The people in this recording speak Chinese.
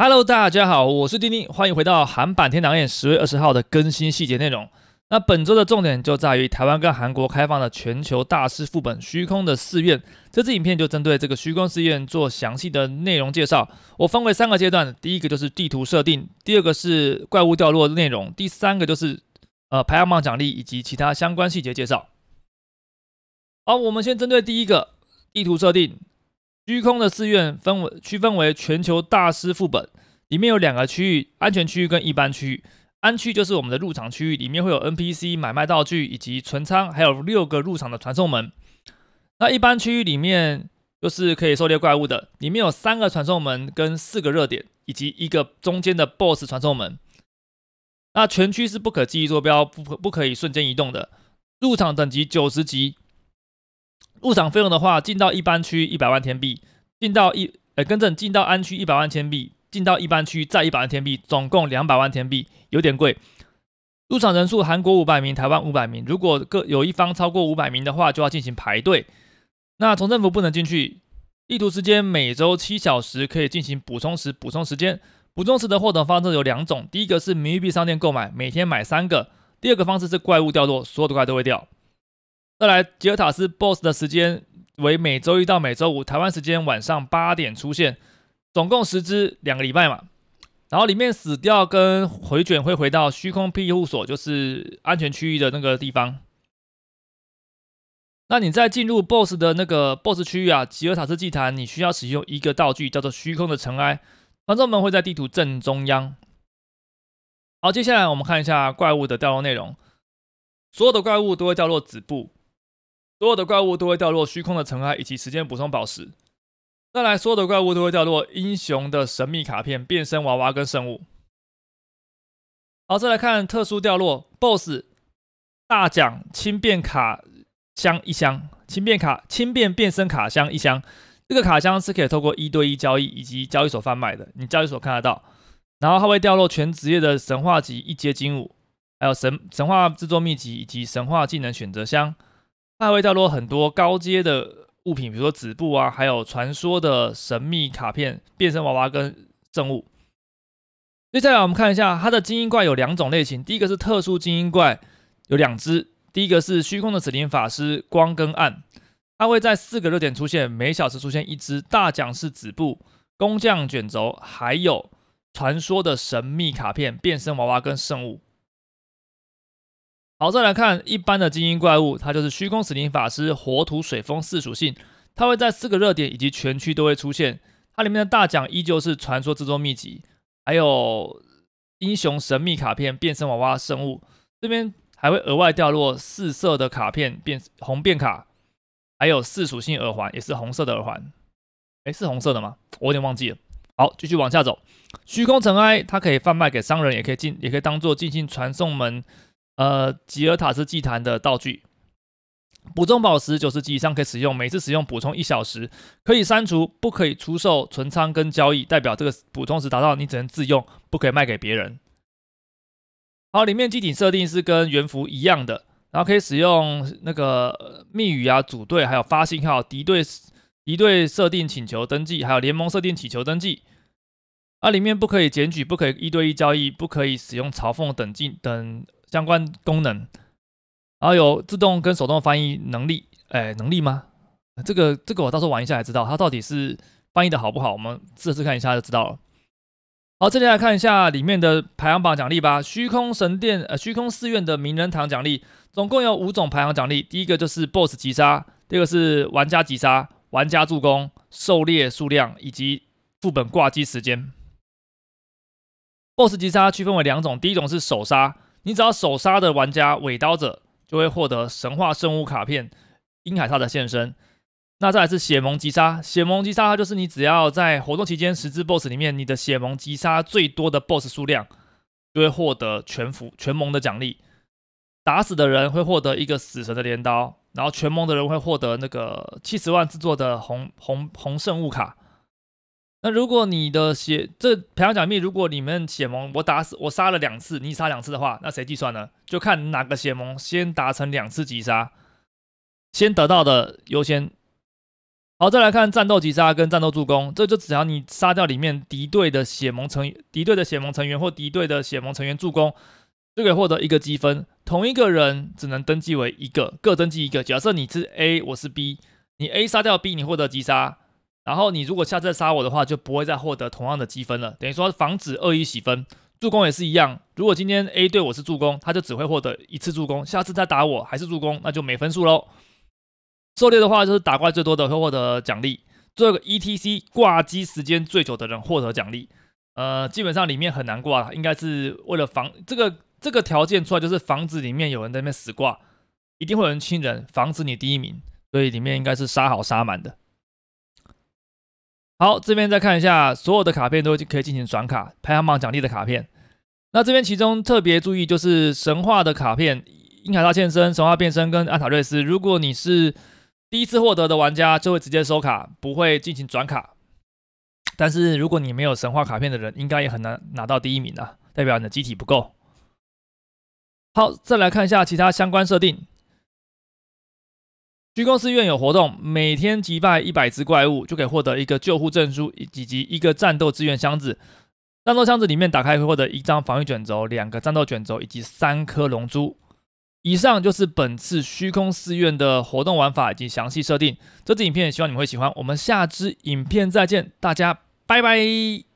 Hello，大家好，我是丁丁，欢迎回到韩版天堂宴十月二十号的更新细节内容。那本周的重点就在于台湾跟韩国开放的全球大师副本虚空的寺院。这支影片就针对这个虚空寺院做详细的内容介绍。我分为三个阶段，第一个就是地图设定，第二个是怪物掉落的内容，第三个就是呃排行榜奖励以及其他相关细节介绍。好，我们先针对第一个地图设定。虚空的寺院分为区分为全球大师副本，里面有两个区域：安全区域跟一般区域。安区就是我们的入场区域，里面会有 NPC 买卖道具以及存仓，还有六个入场的传送门。那一般区域里面就是可以狩猎怪物的，里面有三个传送门跟四个热点，以及一个中间的 BOSS 传送门。那全区是不可记忆坐标，不可不可以瞬间移动的。入场等级九十级。入场费用的话，进到一般区一百万天币，进到一呃跟着进到安区一百万天币，进到一般区再一百万天币，总共两百万天币，有点贵。入场人数韩国五百名，台湾五百名，如果各有一方超过五百名的话，就要进行排队。那从政府不能进去，地图时间每周七小时可以进行补充时补充时间，补充时的获得方式有两种，第一个是迷你币商店购买，每天买三个；第二个方式是怪物掉落，所有的怪都会掉。再来吉尔塔斯 BOSS 的时间为每周一到每周五台湾时间晚上八点出现，总共十只两个礼拜嘛。然后里面死掉跟回卷会回到虚空庇护所，就是安全区域的那个地方。那你在进入 BOSS 的那个 BOSS 区域啊，吉尔塔斯祭坛，你需要使用一个道具叫做虚空的尘埃，传送们会在地图正中央。好，接下来我们看一下怪物的掉落内容，所有的怪物都会掉落子布。所有的怪物都会掉落虚空的尘埃以及时间补充宝石。再来，所有的怪物都会掉落英雄的神秘卡片、变身娃娃跟圣物。好，再来看特殊掉落，BOSS 大奖轻便卡箱一箱，轻便卡轻便变身卡箱一箱。这个卡箱是可以透过一对一交易以及交易所贩卖的，你交易所看得到。然后它会掉落全职业的神话级一阶精武，还有神神话制作秘籍以及神话技能选择箱。它会掉落很多高阶的物品，比如说纸布啊，还有传说的神秘卡片、变身娃娃跟圣物。接下来我们看一下它的精英怪有两种类型，第一个是特殊精英怪，有两只。第一个是虚空的指令法师，光跟暗，它会在四个热点出现，每小时出现一只大奖是纸布、工匠卷轴，还有传说的神秘卡片、变身娃娃跟圣物。好，再来看一般的精英怪物，它就是虚空死灵法师，火土水风四属性，它会在四个热点以及全区都会出现。它里面的大奖依旧是传说制作秘籍，还有英雄神秘卡片、变身娃娃生物，这边还会额外掉落四色的卡片变红变卡，还有四属性耳环，也是红色的耳环。哎，是红色的吗？我有点忘记了。好，继续往下走，虚空尘埃，它可以贩卖给商人，也可以进，也可以当做进行传送门。呃，吉尔塔斯祭坛的道具，补充宝石九十级以上可以使用，每次使用补充一小时，可以删除，不可以出售、存仓跟交易，代表这个补充值达到，你只能自用，不可以卖给别人。好，里面机体设定是跟原服一样的，然后可以使用那个密语啊、组队，还有发信号、敌对敌对设定请求登记，还有联盟设定请求登记。啊，里面不可以检举，不可以一对一交易，不可以使用嘲讽等进等。相关功能，然后有自动跟手动翻译能力，哎，能力吗？这个，这个我到时候玩一下才知道，它到底是翻译的好不好？我们试试看一下就知道了。好，这里来看一下里面的排行榜奖励吧。虚空神殿，呃，虚空寺院的名人堂奖励，总共有五种排行奖励。第一个就是 BOSS 击杀，第二个是玩家击杀、玩家助攻、狩猎数量以及副本挂机时间。BOSS 击杀区分为两种，第一种是手杀。你只要首杀的玩家，尾刀者就会获得神话圣物卡片，英海撒的现身。那再是血盟击杀，血盟击杀就是你只要在活动期间，十只 BOSS 里面你的血盟击杀最多的 BOSS 数量，就会获得全服全盟的奖励。打死的人会获得一个死神的镰刀，然后全盟的人会获得那个七十万制作的红红红圣物卡。如果你的血这培养奖励，如果你们血盟我打死我杀了两次，你杀两次的话，那谁计算呢？就看哪个血盟先达成两次击杀，先得到的优先。好，再来看战斗击杀跟战斗助攻，这就只要你杀掉里面敌对的血盟成敌对的血盟成员或敌对的血盟成员助攻，就可以获得一个积分。同一个人只能登记为一个，各登记一个。假设你是 A，我是 B，你 A 杀掉 B，你获得击杀。然后你如果下次杀我的话，就不会再获得同样的积分了，等于说防止恶意洗分。助攻也是一样，如果今天 A 队我是助攻，他就只会获得一次助攻，下次再打我还是助攻，那就没分数喽。狩猎的话就是打怪最多的会获得奖励，做个 E T C 挂机时间最久的人获得奖励。呃，基本上里面很难挂，应该是为了防这个这个条件出来就是防止里面有人在那边死挂，一定会有人清人，防止你第一名，所以里面应该是杀好杀满的。好，这边再看一下，所有的卡片都可以进行转卡，排行榜奖励的卡片。那这边其中特别注意就是神话的卡片，英卡纳现身、神话变身跟安塔瑞斯。如果你是第一次获得的玩家，就会直接收卡，不会进行转卡。但是如果你没有神话卡片的人，应该也很难拿到第一名啊，代表你的机体不够。好，再来看一下其他相关设定。虚空寺院有活动，每天击败一百只怪物就可以获得一个救护证书以及一个战斗资源箱子。战斗箱子里面打开会获得一张防御卷轴、两个战斗卷轴以及三颗龙珠。以上就是本次虚空寺院的活动玩法以及详细设定。这支影片希望你们会喜欢，我们下支影片再见，大家拜拜。